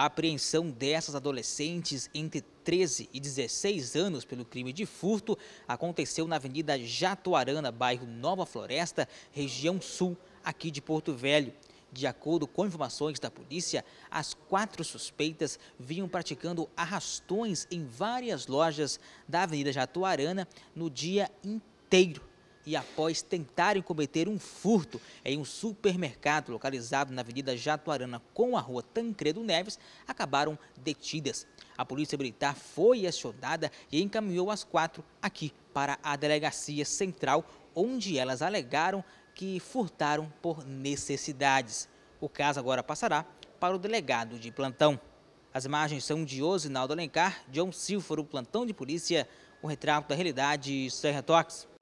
A apreensão dessas adolescentes entre 13 e 16 anos pelo crime de furto aconteceu na Avenida Jatuarana, bairro Nova Floresta, região sul, aqui de Porto Velho. De acordo com informações da polícia, as quatro suspeitas vinham praticando arrastões em várias lojas da Avenida Jatuarana no dia inteiro e após tentarem cometer um furto em um supermercado localizado na Avenida Jatuarana com a rua Tancredo Neves, acabaram detidas. A Polícia Militar foi acionada e encaminhou as quatro aqui para a Delegacia Central, onde elas alegaram que furtaram por necessidades. O caso agora passará para o delegado de plantão. As imagens são de Osinaldo Alencar, John Silforo, plantão de polícia, o retrato da realidade Serra Toques.